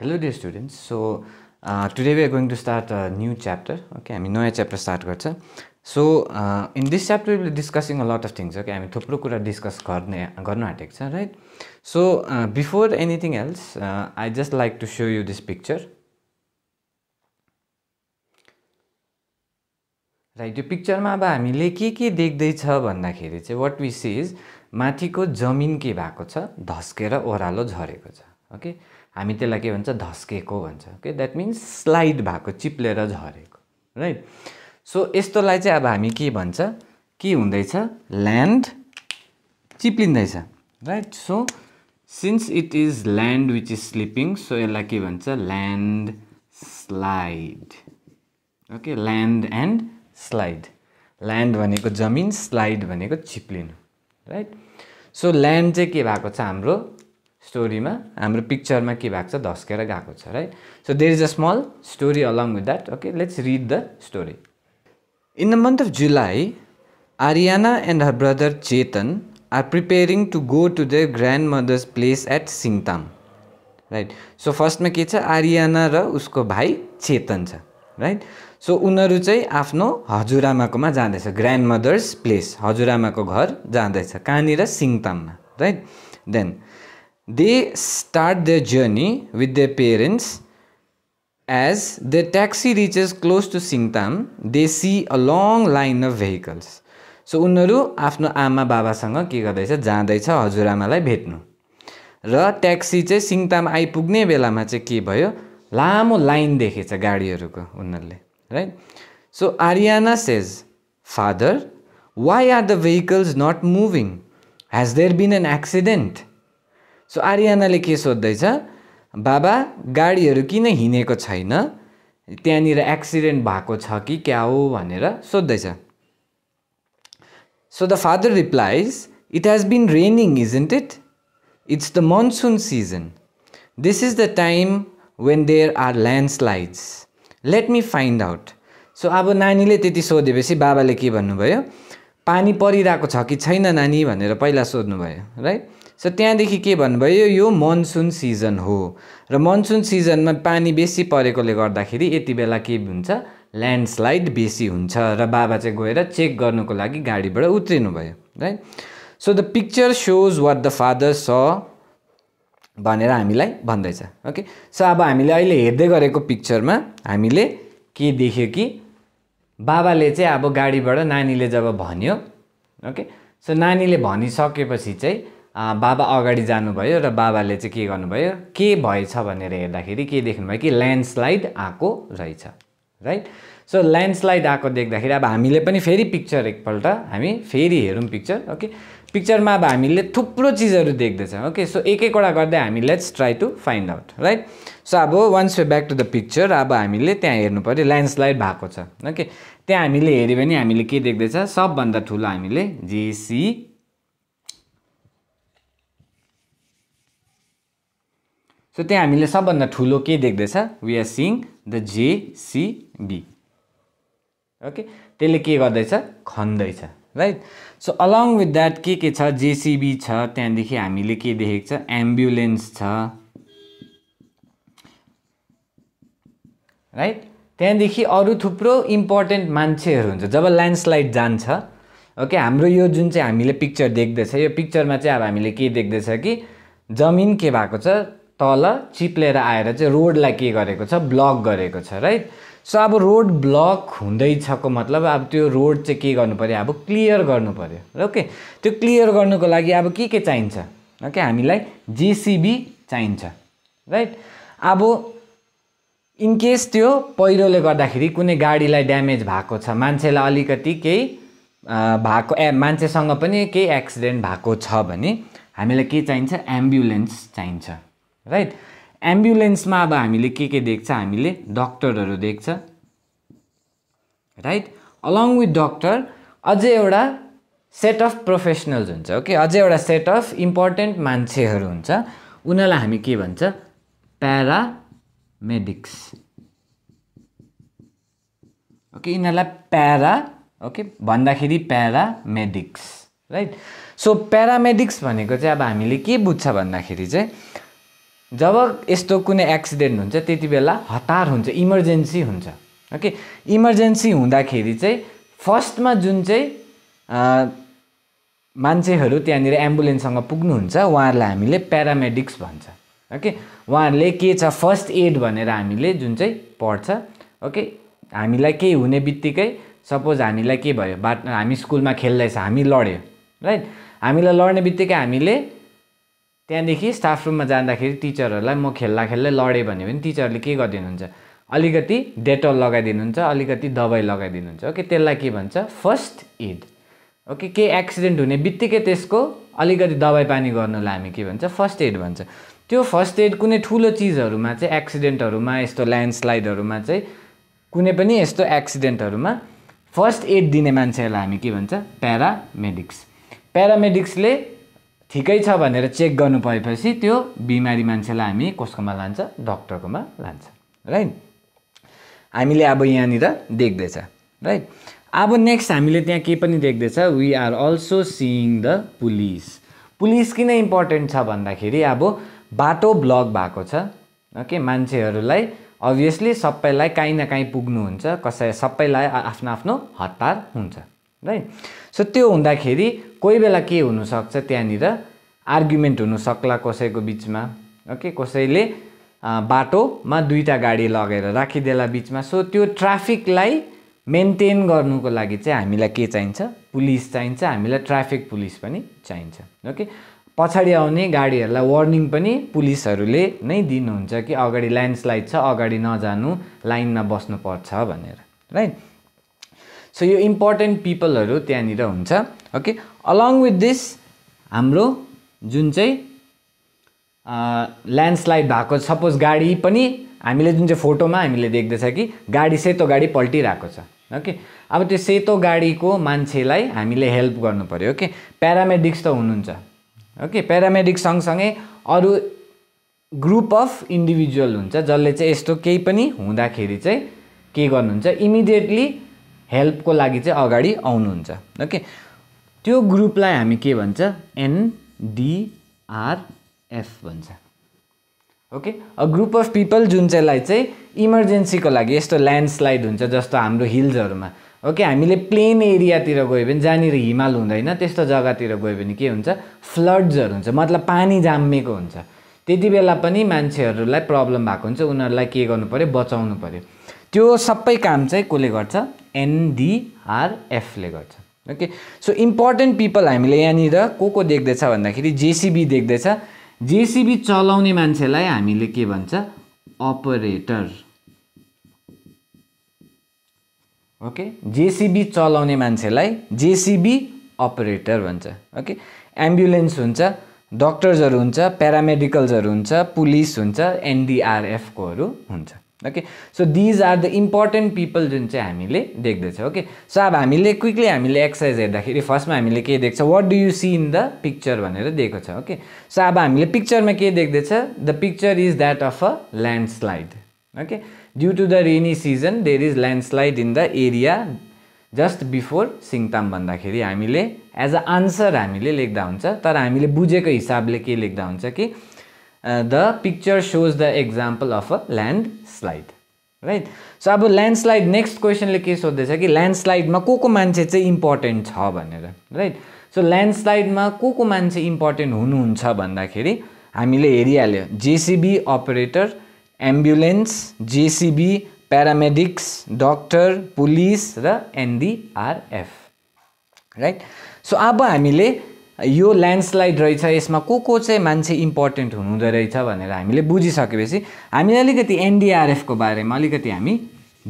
Hello dear students so today we are going to start a new chapter okay हामी नयाँ chapter start गर्छ so in this chapter will discussing a lot of things okay हामी थुप्रो कुरा discuss गर्ने गर्न आँटेको छ right so before anything else I just like to show you this picture right यो पिक्चरमा अब हामीले के के देख्दैछ भन्दाखेरि चाहिँ वाट वी सी इज माथिको जमिन के भएको छ धस्केर ओह्रालो झरेको छ ओके हामी त्यसलाई के भन्छ धस्केको भन्छ के द्याट मिन्स स्लाइड भएको चिप्लेर झरेको राइट सो यस्तोलाई चाहिँ अब हामी के भन्छ के हुँदैछ ल्यान्ड चिप्लिँदैछ right so since it is land which is slipping so यसलाई के भन्छ land slide okay land and slide land भनेको जमिन स्लाइड भनेको चिप्लिनु राइट सो ल्यान्ड चाहिँ के भएको छ हाम्रो स्टोरीमा हाम्रो पिक्चरमा के भएको छ धस्केर गएको छ right so there is a small story along with that okay let's read the story in the month of July Aryana and her brother Chetan are preparing to go to their grandmother's place at Singtam right so फर्स्टमा के छ आर्यना र उसको भाइ चेतन छ right so उनीहरू चाहिँ आफ्नो हजुरआमाकोमा जाँदैछ ग्रान्ड मदर्स प्लेस हजुरआमाको घर जाँदैछ कहाँनिर सिङताममा right then They start their journey with their parents. As the taxi reaches close to Singtam, they see a long line of vehicles. So उनीहरू आफ्नो आमा बाबासँग के गर्दैछ जाँदैछ हजुरआमालाई भेट्नु र ट्याक्सी चाहिँ सिङताम आइपुग्ने बेलामा चाहिँ के भयो लामो लाइन देखेछ गाडीहरूको उनीहरूले right so Aryana says father why are the vehicles not moving has there been an accident so आर्यनाले के सोध्दैछ बाबा गाडीहरू किन हिँडेको छैन त्यहाँनिर एक्सिडेन्ट भएको छ कि क्या हो भनेर सोध्दैछ so the father replies it has been raining isn't it it's the monsoon season this is the time when there are landslides let me find out so अब नानीले त्यति सोधेपछि बाबाले के भन्नुभयो पानी परिरहेको छ कि छैन नानी भनेर पहिला सोध्नुभयो राइट सो त्यहाँदेखि के भन्नुभयो यो मनसुन सिजन हो र मनसुन सिजनमा पानी बेसी परेकोले गर्दाखेरि यति बेला के हुन्छ ल्यान्डस्लाइड बेसी हुन्छ र बाबा चाहिँ गएर चेक गर्नुको लागि गाडीबाट उत्रिनु भयो right so the picture shows what the father saw भनेर हामीलाई भन्दैछ ओके सो अब हामीले अहिले हेर्दै गरेको पिक्चरमा हामीले के देख्यो कि बाबाले चाहिँ अब गाडीबाट नानीले जब भन्यो ओके सो नानीले भनिसकेपछि चाहिँ बाबा अगाडि जानुभयो र बाबाले चाहिँ के गर्नुभयो के भएछ भनेर हेर्दाखेरि के देख्नुभयो कि ल्यान्डस्लाइड आएको रहेछ राइट सो ल्यान्डस्लाइड आएको देख्दाखेरि अब हामीले पनि फेरि पिक्चर एकपल्ट हामी फेरि हेरौँ पिक्चर ओके पिक्चरमा अब हामीले थुप्रो चिजहरू देख्दैछ ओके सो एक एकवटा गर्दै हामी let's try to find out right so अब once we back to the picture अब हामीले त्यहाँ हेर्नु पऱ्यो ल्यान्डस्लाइड भएको छ ओके त्यहाँ हामीले हेऱ्यो भने हामीले के देख्दैछ सबभन्दा ठुलो हामीले जेसी सो त्यहाँ हामीले सबभन्दा ठुलो के देख्दैछ we are seeing the JCB okay त्यसले के गर्दैछ खन्दैछ right so along with that के के छ जेसिबी छ त्यहाँदेखि हामीले के देखेको छ एम्बुलेन्स छ राइट त्यहाँदेखि अरू थुप्रो इम्पोर्टेन्ट मान्छेहरू हुन्छ जब ल्यान्डस्लाइड जान्छ ओके हाम्रो यो जुन चाहिँ हामीले पिक्चर देख्दैछ यो पिक्चरमा चाहिँ अब हामीले के देख्दैछ कि जमिन के भएको छ तल चिप्लेर आएर चाहिँ रोडलाई के गरेको छ ब्लक गरेको छ राइट सो अब रोड ब्लक हुँदैछको मतलब अब त्यो रोड चाहिँ के गर्नु पऱ्यो अब क्लियर गर्नु पऱ्यो ओके त्यो क्लियर गर्नुको लागि अब के के चाहिन्छ ओके हामीलाई जेसिबी चाहिन्छ राइट अब इनकेस त्यो पहिरोले गर्दाखेरि कुनै गाडीलाई ड्यामेज भएको छ मान्छेलाई अलिकति केही भएको ए मान्छेसँग पनि केही एक्सिडेन्ट भएको छ भने हामीलाई के चाहिन्छ एम्बुलेन्स चाहिन्छ राइट एम्बुलेन्समा अब हामीले के के देख्छ हामीले डक्टरहरू देख्छ राइट अलङ विथ डक्टर अझै एउटा सेट अफ प्रोफेसनल्स हुन्छ ओके अझै एउटा सेट अफ इम्पोर्टेन्ट मान्छेहरू हुन्छ उनीहरूलाई हामी के भन्छ प्यारामेडिक्स ओके यिनीहरूलाई प्यारा ओके भन्दाखेरि प्यारामेडिक्स राइट सो प्यारामेडिक्स भनेको चाहिँ अब हामीले के बुझ्छ भन्दाखेरि चाहिँ जब यस्तो कुनै एक्सिडेन्ट हुन्छ त्यति बेला हतार हुन्छ इमर्जेन्सी हुन्छ ओके इमर्जेन्सी हुँदाखेरि चाहिँ फर्स्टमा जुन चाहिँ मान्छेहरू त्यहाँनिर एम्बुलेन्ससँग पुग्नुहुन्छ उहाँहरूलाई हामीले प्यारामेडिक्स भन्छ ओके उहाँहरूले के छ फर्स्ट एड भनेर हामीले जुन चाहिँ पढ्छ ओके हामीलाई केही हुने बित्तिकै सपोज हामीलाई के भयो बाट हामी स्कुलमा खेल्दैछ हामी लड्यो राइट हामीलाई लड्ने बित्तिकै हामीले त्यहाँदेखि स्टाफ रुममा जाँदाखेरि टिचरहरूलाई म खेल्दा खेल्दै लडेँ भन्यो भने टिचरले के गरिदिनुहुन्छ अलिकति डेटल लगाइदिनुहुन्छ अलिकति दबाई लगाइदिनुहुन्छ ओके त्यसलाई के भन्छ फर्स्ट एड ओके के एक्सिडेन्ट हुने बित्तिकै त्यसको अलिकति दबाई पानी गर्नुलाई हामी के भन्छ फर्स्ट एड भन्छ त्यो फर्स्ट एड कुनै ठुलो चिजहरूमा चाहिँ एक्सिडेन्टहरूमा यस्तो ल्यान्डस्लाइडहरूमा चाहिँ कुनै पनि यस्तो एक्सिडेन्टहरूमा फर्स्ट एड दिने मान्छेहरूलाई हामी के भन्छ प्यारामेडिक्स प्यारामेडिक्सले ठिकै छ भनेर चेक गर्नु भएपछि त्यो बिमारी मान्छेलाई हामी कसकोमा लान्छ डक्टरकोमा लान्छ राइट हामीले अब यहाँनिर देख्दैछ राइट अब नेक्स्ट हामीले त्यहाँ के पनि देख्दैछ we are also seeing the police police किन इम्पोर्टेन्ट छ भन्दाखेरि अब बाटो ब्लक भएको छ ओके मान्छेहरूलाई अभियसली सबैलाई काहीँ न काहीँ पुग्नुहुन्छ कसै सबैलाई आफ्नो आफ्नो हतार हुन्छ राइट सो त्यो हुँदाखेरि कोही बेला के हुनसक्छ त्यहाँनिर आर्ग्युमेन्ट हुनसक्ला कसैको बिचमा ओके कसैले बाटोमा दुईवटा गाडी लगेर राखिदिएला बिचमा सो त्यो ट्राफिकलाई मेन्टेन गर्नुको लागि चाहिँ हामीलाई के चाहिन्छ पुलिस चाहिन्छ हामीलाई ट्राफिक पुलिस पनि चाहिन्छ ओके पछाडि आउने गाडीहरूलाई वार्निङ पनि पुलिसहरूले नै दिनुहुन्छ कि अगाडि ल्यान्डस्लाइड छ अगाडि नजानु लाइनमा बस्नुपर्छ भनेर राइट सो यो इम्पोर्टेन्ट पिपलहरू त्यहाँनिर हुन्छ ओके अलङ विथ दिस हाम्रो जुन चाहिँ ल्यान्डस्लाइड भएको सपोज गाडी पनि हामीले जुन चाहिँ फोटोमा हामीले देख्दैछ कि गाडी सेतो गाडी पल्टिरहेको छ ओके अब त्यो सेतो गाडीको मान्छेलाई हामीले हेल्प गर्नु पऱ्यो ओके प्यारामेडिक्स त हुनुहुन्छ ओके प्यारामेडिक्स सँगसँगै अरू ग्रुप अफ इन्डिभिजुअल हुन्छ जसले चाहिँ यस्तो केही पनि हुँदाखेरि चाहिँ के गर्नुहुन्छ इमिडिएटली हेल्पको लागि चाहिँ अगाडि आउनुहुन्छ ओके त्यो ग्रुपलाई हामी के भन्छ एनडिआरएफ भन्छ okay a group of people जुन चाहिँलाई चाहिँ इमर्जेन्सीको लागि यस्तो ल्यान्डस्लाइड हुन्छ जस्तो हाम्रो हिल्सहरूमा ओके हामीले प्लेन एरियातिर गयो भने जहाँनिर हिमाल हुँदैन त्यस्तो जग्गातिर गयो भने के हुन्छ फ्लड्सहरू हुन्छ मतलब पानी जामेको हुन्छ त्यति बेला पनि मान्छेहरूलाई प्रब्लम भएको हुन्छ उनीहरूलाई के गर्नु पऱ्यो बचाउनु पऱ्यो त्यो सबै काम चाहिँ कसले गर्छ एनडिआरएफले गर्छ ओके सो इम्पोर्टेन्ट पिपल हामीले यहाँनिर को को देख्दैछ भन्दाखेरि जेसिबी देख्दैछ जेसिबी चलाउने मान्छेलाई हामीले के भन्छ अपरेटर ओके जेसिबी चलाउने मान्छेलाई जेसिबी अपरेटर भन्छ ओके एम्बुलेन्स हुन्छ डक्टर्सहरू हुन्छ प्यारामेडिकल्सहरू हुन्छ पुलिस हुन्छ एनडिआरएफकोहरू हुन्छ okay so these are the important people जुन चाहिँ हामीले देख्दैछ ओके सो अब हामीले क्विकली हामीले एक्सर्साइज हेर्दाखेरि फर्स्टमा हामीले के देख्छ what do you see in the picture भनेर दिएको छ ओके सो अब हामीले पिक्चरमा के देख्दैछ the picture is that of a landslide okay due to the rainy season there is landslide in the area just before Singtam भन्दाखेरि हामीले एज अ आन्सर हामीले लेख्दा हुन्छ तर हामीले बुझेको हिसाबले के लेख्दा हुन्छ कि Uh, the picture shows the example of a landslide. Right so अब ल्यान्डस्लाइड नेक्स्ट क्वेसनले के सोध्दैछ कि ल्यान्डस्लाइडमा को को मान्छे चाहिँ इम्पोर्टेन्ट छ भनेर राइट सो ल्यान्डस्लाइडमा को को मान्छे इम्पोर्टेन्ट हुनुहुन्छ भन्दाखेरि हामीले हेरिहाल्यो JCB operator ambulance JCB paramedics doctor police र एनडिआरएफ राइट सो अब हामीले यो ल्यान्डस्लाइड रहेछ यसमा को को चाहिँ मान्छे इम्पोर्टेन्ट हुनुहुँदो रहेछ भनेर हामीले बुझिसकेपछि हामीले अलिकति एनडिआरएफको बारेमा अलिकति हामी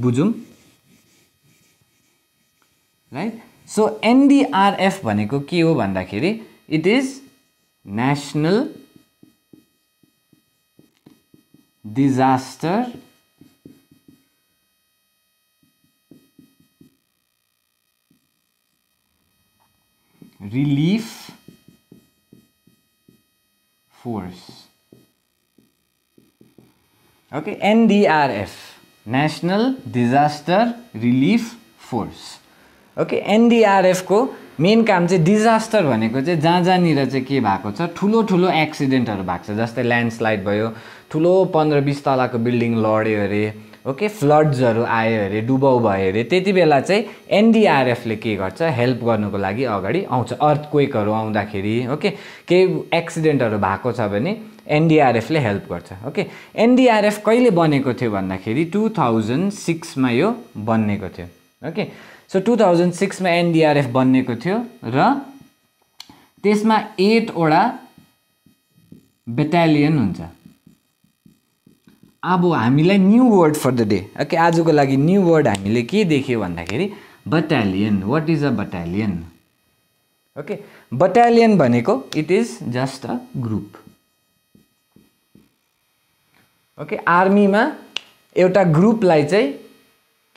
बुझौँ राइट सो एनडिआरएफ भनेको के हो भन्दाखेरि it is national disaster relief force. Okay, NDRF, National Disaster Relief force okay एनडिआरएफको मेन काम चाहिँ डिजास्टर भनेको चाहिँ जहाँ जहाँनिर चाहिँ के भएको छ ठुलो ठुलो एक्सिडेन्टहरू भएको छ जस्तै ल्यान्डस्लाइड भयो ठुलो पन्ध्र बिस तलाको बिल्डिङ लड्यो अरे ओके फ्लड्सहरू आयो अरे डुबाउ भयो अरे त्यति बेला चाहिँ एनडिआरएफले के गर्छ हेल्प गर्नुको लागि अगाडि आउँछ अर्थ क्वेकहरू आउँदाखेरि ओके केही एक्सिडेन्टहरू भएको छ भने एनडिआरएफले हेल्प गर्छ ओके एनडिआरएफ कहिले बनेको थियो भन्दाखेरि टु थाउजन्ड सिक्समा यो बनिएको थियो ओके सो टु थाउजन्ड सिक्समा एनडिआरएफ बनिएको थियो र त्यसमा एटवटा बेटालियन हुन्छ अब हामीलाई new word for the day okay आजको लागि न्यु वर्ड हामीले के देख्यो भन्दाखेरि battalion what is a battalion okay battalion भनेको it is just a group okay आर्मीमा एउटा ग्रुपलाई चाहिँ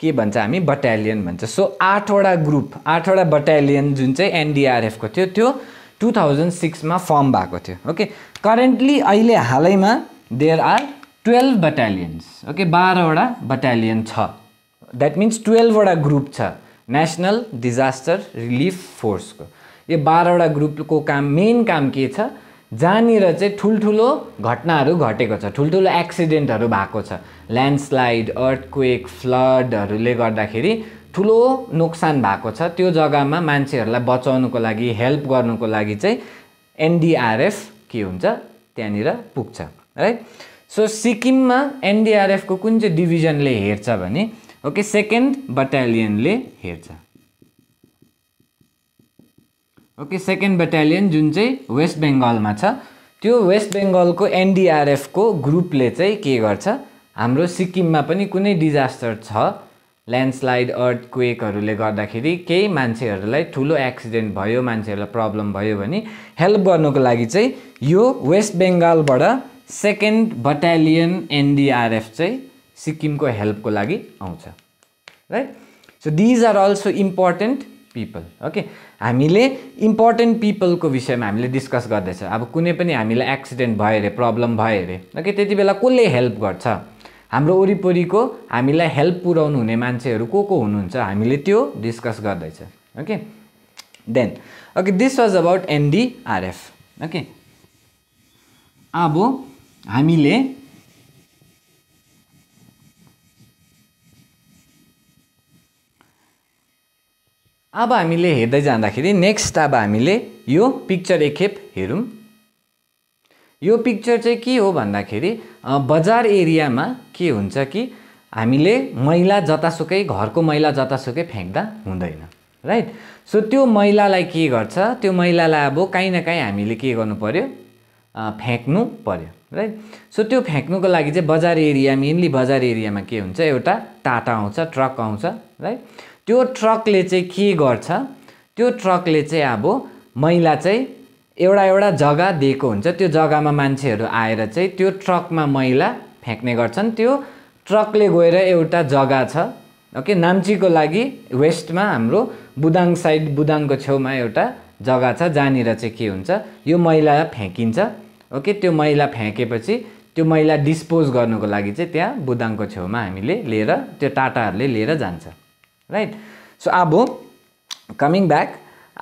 के भन्छ हामी बटालियन भन्छ सो आठवटा ग्रुप आठवटा बटालियन जुन चाहिँ एनडिआरएफको थियो त्यो टु थाउजन्ड सिक्समा फर्म भएको थियो ओके करेन्टली अहिले हालैमा there are twelve battalions okay बाह्रवटा बटालियन छ द्याट मिन्स टुवेल्भवटा ग्रुप छ नेसनल डिजास्टर रिलिफ फोर्सको यो बाह्रवटा ग्रुपको काम मेन काम के छ जहाँनिर चाहिँ ठुल्ठुलो घटनाहरू घटेको छ ठुल्ठुलो एक्सिडेन्टहरू भएको छ ल्यान्डस्लाइड अर्थक्वेक फ्लडहरूले गर्दाखेरि ठुलो नोक्सान भएको छ त्यो जग्गामा मान्छेहरूलाई बचाउनुको लागि हेल्प गर्नुको लागि चाहिँ एनडिआरएफ के हुन्छ त्यहाँनिर पुग्छ राइट सो सिक्किममा एनडिआरएफको कुन चाहिँ डिभिजनले हेर्छ भने ओके सेकेन्ड बटालियनले हेर्छ ओके सेकेन्ड बटालियन जुन चाहिँ वेस्ट बेङ्गालमा छ त्यो वेस्ट बेङ्गालको एनडिआरएफको ग्रुपले चाहिँ के गर्छ हाम्रो सिक्किममा पनि कुनै डिजास्टर छ ल्यान्डस्लाइड अर्थ क्वेकहरूले गर्दाखेरि केही मान्छेहरूलाई ठुलो एक्सिडेन्ट भयो मान्छेहरूलाई प्रब्लम भयो भने हेल्प गर्नुको लागि चाहिँ यो वेस्ट बेङ्गालबाट सेकेन्ड बटालियन एनडिआरएफ चाहिँ सिक्किमको हेल्पको लागि आउँछ right so these are also important people okay हामीले इम्पोर्टेन्ट पिपलको विषयमा हामीले डिस्कस गर्दैछ अब कुनै पनि हामीलाई एक्सिडेन्ट भयो अरे प्रब्लम भयो अरे ओके त्यति बेला कसले हेल्प गर्छ हाम्रो वरिपरिको हामीलाई हेल्प पुऱ्याउनु हुने मान्छेहरू को को हुनुहुन्छ हामीले त्यो डिस्कस गर्दैछ okay then okay this was about NDRF okay अब हामीले अब हामीले हेर्दै जाँदाखेरि नेक्स्ट अब हामीले यो पिक्चर एकखेप हेरौँ यो पिक्चर चाहिँ के हो भन्दाखेरि बजार एरियामा के हुन्छ कि हामीले मैला जतासुकै घरको मैला जतासुकै फ्याँक्दा हुँदैन राइट सो त्यो मैलालाई के गर्छ त्यो मैलालाई अब काहीँ न काहीँ हामीले के गर्नु पऱ्यो फ्याँक्नु पऱ्यो राइट सो त्यो फ्याँक्नुको लागि चाहिँ बजार एरिया मेनली बजार एरियामा के हुन्छ एउटा टाटा आउँछ ट्रक आउँछ राइट त्यो ट्रकले चाहिँ के गर्छ त्यो ट्रकले चाहिँ अब मैला चाहिँ एउटा एउटा जग्गा दिएको हुन्छ त्यो जग्गामा मान्छेहरू आएर चाहिँ त्यो ट्रकमा मैला फ्याँक्ने गर्छन् त्यो ट्रकले गएर एउटा जग्गा छ ओके नाम्चीको लागि वेस्टमा हाम्रो बुदाङ साइड बुदाङको छेउमा एउटा जग्गा छ जहाँनिर चाहिँ के हुन्छ यो मैला फ्याँकिन्छ ओके त्यो मैला फ्याँकेपछि त्यो मैला डिस्पोज गर्नुको लागि चाहिँ त्यहाँ बुदाङको छेउमा हामीले लिएर त्यो टाटाहरूले लिएर जान्छ राइट सो अब कमिङ ब्याक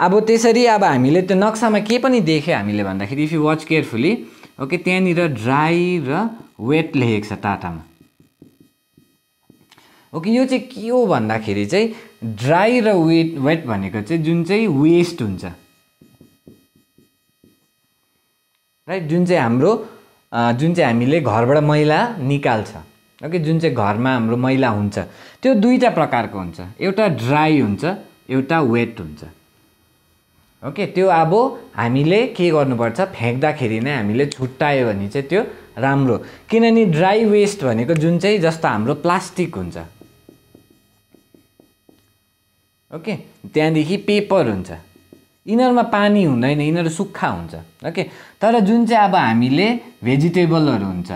अब त्यसरी अब हामीले त्यो नक्सामा के पनि देख्यो हामीले भन्दाखेरि if you watch carefully okay त्यहाँनिर ड्राई र वेट लेखेको छ टाटामा ओके यो चाहिँ के हो भन्दाखेरि चाहिँ ड्राई र वेट वेट भनेको चाहिँ जुन चाहिँ वेस्ट हुन्छ राइट जुन चाहिँ हाम्रो जुन चाहिँ हामीले घरबाट मैला निकाल्छ ओके जुन चाहिँ घरमा हाम्रो मैला हुन्छ त्यो दुईवटा प्रकारको हुन्छ एउटा ड्राई हुन्छ एउटा वेट हुन्छ ओके त्यो अब हामीले के गर्नुपर्छ फ्याँक्दाखेरि नै हामीले छुट्टायो भने चाहिँ त्यो राम्रो किनभने ड्राई वेस्ट भनेको जुन चाहिँ जस्तो हाम्रो प्लास्टिक हुन्छ ओके त्यहाँदेखि पेपर हुन्छ यिनीहरूमा पानी हुँदैन यिनीहरू सुक्खा हुन्छ ओके तर जुन चाहिँ अब हामीले भेजिटेबलहरू हुन्छ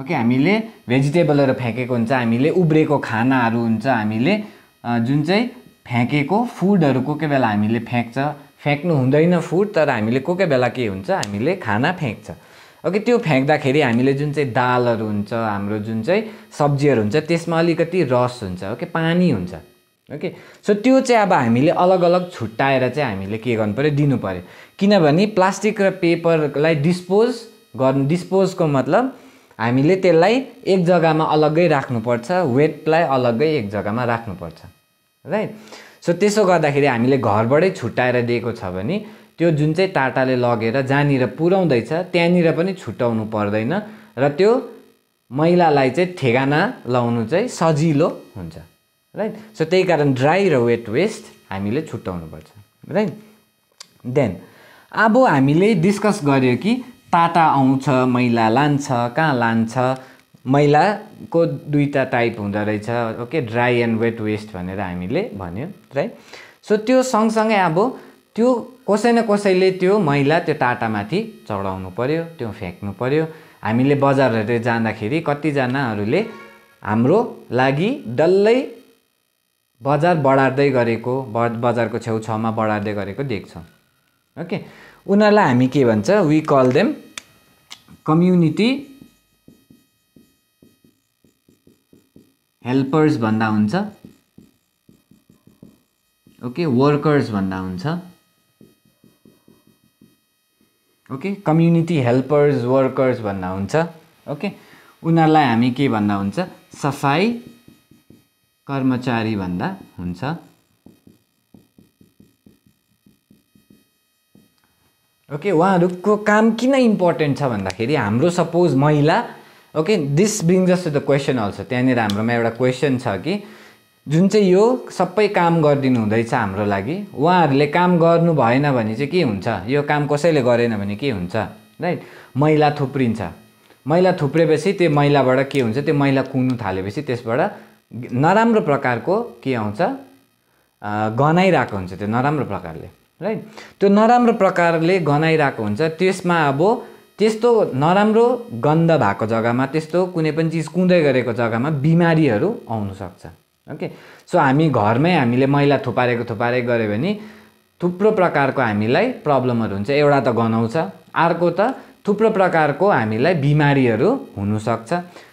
ओके हामीले भेजिटेबलहरू फ्याँकेको हुन्छ हामीले उब्रेको खानाहरू हुन्छ हामीले जुन चाहिँ फ्याँकेको फुडहरू कोही कोही बेला हामीले फ्याँक्छ फ्याँक्नु हुँदैन फुड तर हामीले कोही कोही बेला के हुन्छ हामीले खाना फ्याँक्छ ओके त्यो फ्याँक्दाखेरि हामीले जुन चाहिँ दालहरू हुन्छ हाम्रो जुन चाहिँ सब्जीहरू हुन्छ त्यसमा अलिकति रस हुन्छ ओके पानी हुन्छ ओके सो त्यो चाहिँ अब हामीले अलग अलग छुट्टाएर चाहिँ हामीले के गर्नु पऱ्यो दिनु पऱ्यो किनभने प्लास्टिक र पेपरलाई डिस्पोज गर्नु डिस्पोजको मतलब हामीले त्यसलाई एक जग्गामा अलग्गै राख्नुपर्छ वेटलाई अलग्गै एक जग्गामा राख्नुपर्छ राइट सो त्यसो गर्दाखेरि हामीले घरबाटै छुट्टाएर दिएको छ भने त्यो जुन चाहिँ टाटाले लगेर जहाँनिर पुर्याउँदैछ त्यहाँनिर पनि छुट्याउनु पर्दैन र त्यो मैलालाई चाहिँ ठेगाना लाउनु चाहिँ सजिलो हुन्छ राइट सो त्यही कारण ड्राई र वेट वेस्ट हामीले छुट्याउनुपर्छ राइट देन अब हामीले डिस्कस गर्यो कि ताता आउँछ मैला लान्छ कहाँ लान्छ मैलाको दुईवटा टाइप हुँदो रहेछ okay dry and wet waste भनेर हामीले भन्यो राइट सो त्यो सँगसँगै अब त्यो कसै न कसैले त्यो मैला त्यो टाटामाथि चढाउनु पऱ्यो त्यो फ्याँक्नु पऱ्यो हामीले बजारहरू जाँदाखेरि कतिजनाहरूले हाम्रो लागि डल्लै बजार बढार्दै गरेको बजारको छेउछाउमा बढार्दै गरेको देख्छौँ ओके उनीहरूलाई हामी के भन्छ we call them community helpers भन्दा हुन्छ ओके वर्कर्स भन्दा हुन्छ ओके कम्युनिटी हेल्पर्स वर्कर्स भन्दा हुन्छ ओके उनीहरूलाई हामी के भन्दा हुन्छ सफाई कर्मचारी भन्दा हुन्छ ओके उहाँहरूको काम किन इम्पोर्टेन्ट छ भन्दाखेरि हाम्रो सपोज महिला okay this brings to the question also त्यहाँनिर हाम्रोमा एउटा क्वेसन छ कि जुन चाहिँ यो सबै काम गरिदिनु हुँदैछ हाम्रो लागि उहाँहरूले काम गर्नु भएन भने चाहिँ के हुन्छ यो काम कसैले गरेन भने के हुन्छ राइट मैला थुप्रिन्छ मैला थुप्रेपछि त्यो मैलाबाट के हुन्छ त्यो मैला कुनु थालेपछि त्यसबाट नराम्रो प्रकारको के आउँछ गनाइरहेको हुन्छ त्यो नराम्रो प्रकारले राइट त्यो नराम्रो प्रकारले गनाइरहेको हुन्छ त्यसमा अब त्यस्तो नराम्रो गन्ध भएको जग्गामा त्यस्तो कुनै पनि चिज कुँदै गरेको जग्गामा बिमारीहरू आउनु सक्छ ओके सो हामी घरमै हामीले मैला थुपारेको थुपारेको गऱ्यो भने थुप्रो प्रकारको हामीलाई प्रब्लमहरू हुन्छ एउटा त गनाउँछ अर्को त थुप्रो प्रकारको हामीलाई बिमारीहरू हुनसक्छ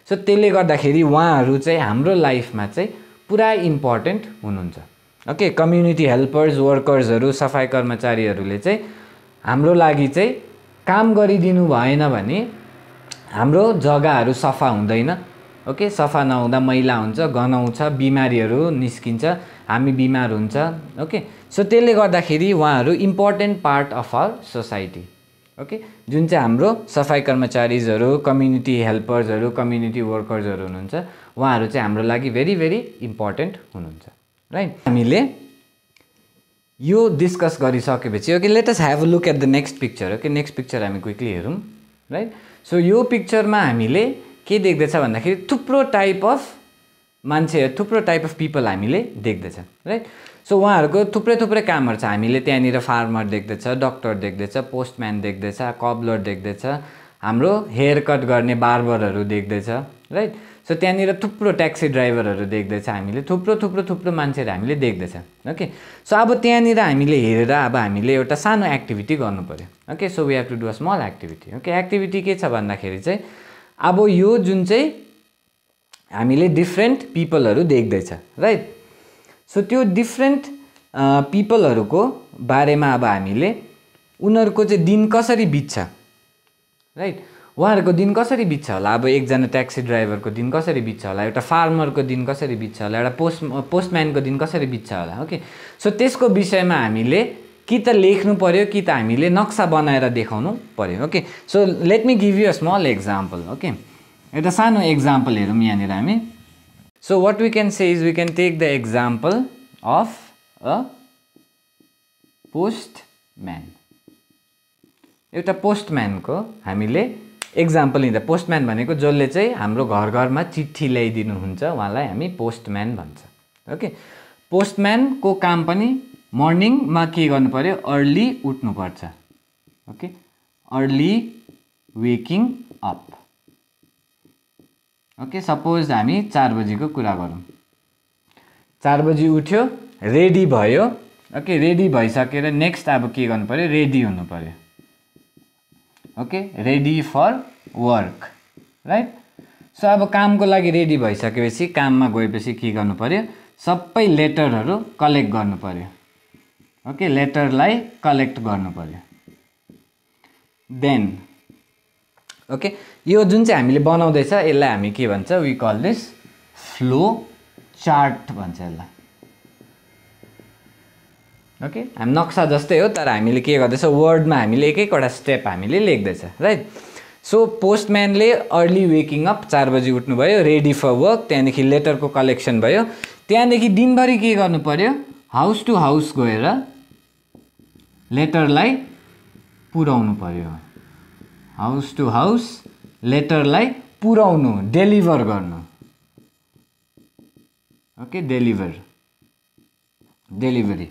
सो त्यसले गर्दाखेरि उहाँहरू चाहिँ हाम्रो लाइफमा चाहिँ पुरा इम्पोर्टेन्ट हुनुहुन्छ ओके कम्युनिटी हेल्पर्स वर्कर्सहरू सफाइ कर्मचारीहरूले चाहिँ हाम्रो लागि चाहिँ काम गरिदिनु भएन भने हाम्रो जग्गाहरू सफा हुँदैन ओके सफा नहुँदा मैला हुन्छ गनाउँछ बिमारीहरू निस्किन्छ हामी बिमार हुन्छ ओके सो त्यसले गर्दाखेरि उहाँहरू important part of our society okay जुन चाहिँ हाम्रो सफाइ कर्मचारीजहरू कम्युनिटी हेल्पर्सहरू कम्युनिटी वर्कर्सहरू हुनुहुन्छ उहाँहरू चाहिँ हाम्रो लागि भेरी भेरी इम्पोर्टेन्ट हुनुहुन्छ राइट हामीले यो डिस्कस गरिसकेपछि okay let's have a look at the next picture okay next picture हामी क्विकली हेरौँ राइट सो यो पिक्चरमा हामीले के देख्दैछ भन्दाखेरि थुप्रो टाइप अफ मान्छे थुप्रो टाइप अफ पिपल हामीले देख्दैछ राइट सो उहाँहरूको थुप्रै थुप्रै कामहरू छ हामीले त्यहाँनिर फार्मर देख्दैछ डक्टर देख्दैछ पोस्टम्यान देख्दैछ कब्लर देख्दैछ हाम्रो हेयर कट गर्ने बार्बरहरू देख्दैछ राइट सो त्यहाँनिर थुप्रो ट्याक्सी ड्राइभरहरू देख्दैछ हामीले थुप्रो थुप्रो थुप्रो मान्छेहरू हामीले देख्दैछ ओके सो अब त्यहाँनिर हामीले हेरेर अब हामीले एउटा सानो एक्टिभिटी गर्नु पऱ्यो okay so we have to do a small activity okay activity के छ भन्दाखेरि चाहिँ अब यो जुन चाहिँ हामीले डिफ्रेन्ट पिपलहरू देख्दैछ राइट सो त्यो डिफ्रेन्ट पिपलहरूको uh, बारेमा अब हामीले उनीहरूको चाहिँ दिन कसरी बित्छ राइट उहाँहरूको दिन कसरी बित्छ होला अब एकजना ट्याक्सी ड्राइभरको दिन कसरी बित्छ होला एउटा फार्मरको दिन कसरी बित्छ होला एउटा पोस्ट पोस्टम्यानको दिन कसरी बित्छ होला ओके सो त्यसको विषयमा हामीले कि त लेख्नु पऱ्यो कि त हामीले नक्सा बनाएर देखाउनु पऱ्यो okay so let me give you a small example okay एउटा सानो एक्जाम्पल हेरौँ यहाँनिर हामी So what we can say is we can take the example of a पोस्टम्यान एउटा पोस्टम्यानको हामीले एक्जाम्पल लिँदा पोस्टम्यान भनेको जसले चाहिँ हाम्रो घर घरमा चिठी ल्याइदिनुहुन्छ उहाँलाई हामी पोस्टम्यान भन्छ ओके पोस्टम्यानको काम पनि मर्निङमा के गर्नु पऱ्यो अर्ली उठ्नुपर्छ okay early waking up okay suppose हामी चार बजीको कुरा गरौँ चार बजी उठ्यो रेडी भयो ओके रेडी भइसकेर नेक्स्ट अब के गर्नु पऱ्यो रेडी हुनु पऱ्यो okay ready for work right so अब कामको लागि रेडी भइसकेपछि काममा गएपछि के गर्नु पऱ्यो सबै लेटरहरू कलेक्ट गर्नु पऱ्यो ओके लेटरलाई कलेक्ट गर्नु पऱ्यो देन ओके यो जुन चाहिँ हामीले बनाउँदैछ यसलाई हामी के भन्छ we call this flow chart भन्छ यसलाई ओके हामी नक्सा जस्तै हो तर हामीले के गर्दैछ वर्डमा हामीले एक एकवटा स्टेप हामीले लेख्दैछ राइट सो पोस्टम्यानले अर्ली वेकिङ अप चार बजी उठ्नुभयो रेडी फर वर्क त्यहाँदेखि लेटरको कलेक्सन भयो त्यहाँदेखि दिनभरि के गर्नु पऱ्यो हाउस टु हाउस गएर लेटरलाई पुऱ्याउनु पऱ्यो हाउस टु हाउस लेटरलाई पुर्याउनु डेलिभर गर्नु okay deliver delivery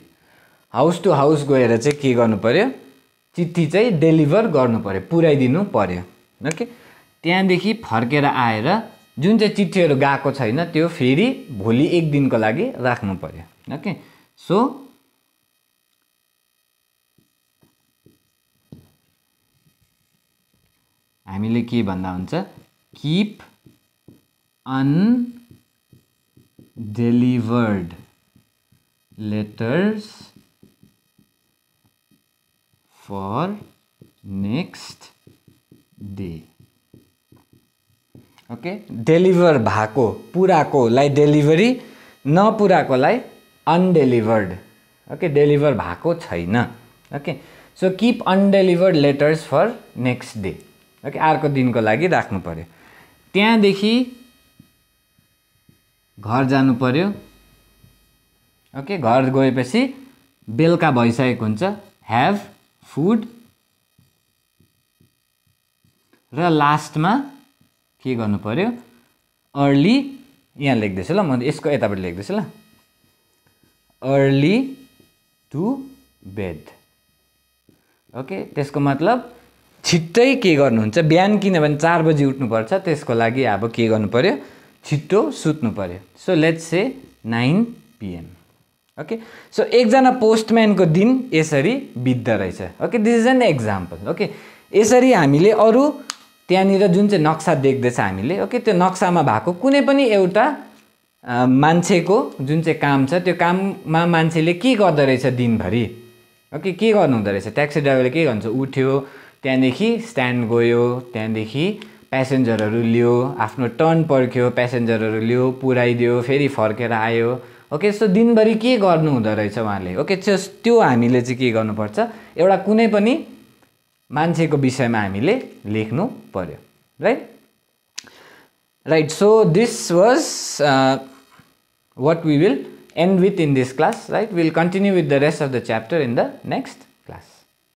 house to house गएर चाहिँ के गर्नु पऱ्यो चिठी चाहिँ डेलिभर गर्नु पऱ्यो पुऱ्याइदिनु पऱ्यो ओके त्यहाँदेखि फर्केर आएर जुन चाहिँ चिठीहरू गएको छैन त्यो फेरि भोलि एक दिनको लागि राख्नु पऱ्यो ओके सो हामीले के भन्दा हुन्छ keep on delivered letters for next day okay deliver भएको पुराकोलाई डेलिभरी नपुराकोलाई अनडेलिभर्ड ओके डेलिभर भएको छैन okay so keep undelivered letters for next day okay अर्को दिनको लागि राख्नु पऱ्यो त्यहाँदेखि घर जानु पऱ्यो ओके घर गएपछि बेलुका भइसकेको हुन्छ ह्याभ फुड र लास्टमा के गर्नु पऱ्यो अर्ली यहाँ लेख्दैछु ल म यसको यतापट्टि लेख्दैछु ल अर्ली टु बेड ओके त्यसको मतलब छिट्टै के गर्नुहुन्छ बिहान किनभने चार बजी उठ्नुपर्छ त्यसको लागि अब के गर्नु पऱ्यो छिट्टो सुत्नु पऱ्यो so let's say nine PM okay so एकजना पोस्टम्यानको दिन यसरी बित्दो रहेछ okay this is an example okay यसरी हामीले अरू त्यहाँनिर जुन चाहिँ नक्सा देख्दैछ हामीले ओके त्यो नक्सामा भएको कुनै पनि एउटा मान्छेको जुन चाहिँ काम छ त्यो काममा मान्छेले के गर्दो रहेछ दिनभरि ओके के गर्नु रहेछ ट्याक्सी ड्राइभरले के गर्छ उठ्यो त्यहाँदेखि स्ट्यान्ड गयो त्यहाँदेखि प्यासेन्जरहरू लियो आफ्नो टर्न पर्ख्यो प्यासेन्जरहरू लियो पुऱ्याइदियो फेरि फर्केर आयो ओके सो दिनभरि के गर्नु हुँदो रहेछ उहाँले ओके सो त्यो हामीले चाहिँ के गर्नुपर्छ एउटा कुनै पनि मान्छेको विषयमा हामीले लेख्नु पर्यो right right so this was what we will end with in this class right will continue with the rest of the chapter in the next